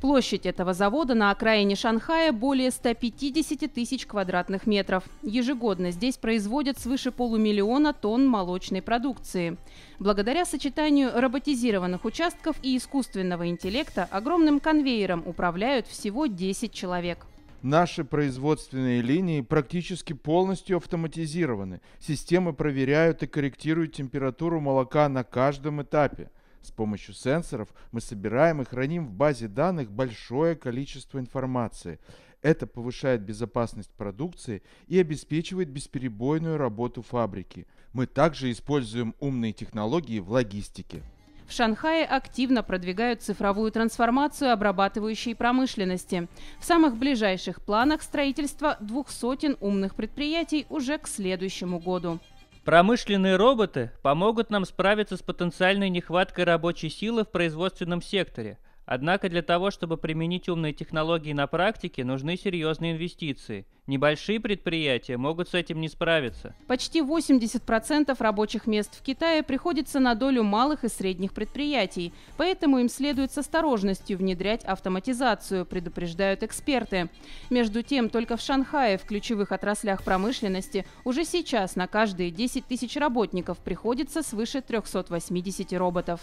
Площадь этого завода на окраине Шанхая более 150 тысяч квадратных метров. Ежегодно здесь производят свыше полумиллиона тонн молочной продукции. Благодаря сочетанию роботизированных участков и искусственного интеллекта огромным конвейером управляют всего 10 человек. Наши производственные линии практически полностью автоматизированы. Системы проверяют и корректируют температуру молока на каждом этапе. С помощью сенсоров мы собираем и храним в базе данных большое количество информации. Это повышает безопасность продукции и обеспечивает бесперебойную работу фабрики. Мы также используем умные технологии в логистике. В Шанхае активно продвигают цифровую трансформацию обрабатывающей промышленности. В самых ближайших планах строительство двух сотен умных предприятий уже к следующему году. Промышленные роботы помогут нам справиться с потенциальной нехваткой рабочей силы в производственном секторе – Однако для того, чтобы применить умные технологии на практике, нужны серьезные инвестиции. Небольшие предприятия могут с этим не справиться. Почти 80% рабочих мест в Китае приходится на долю малых и средних предприятий, поэтому им следует с осторожностью внедрять автоматизацию, предупреждают эксперты. Между тем, только в Шанхае в ключевых отраслях промышленности уже сейчас на каждые 10 тысяч работников приходится свыше 380 роботов.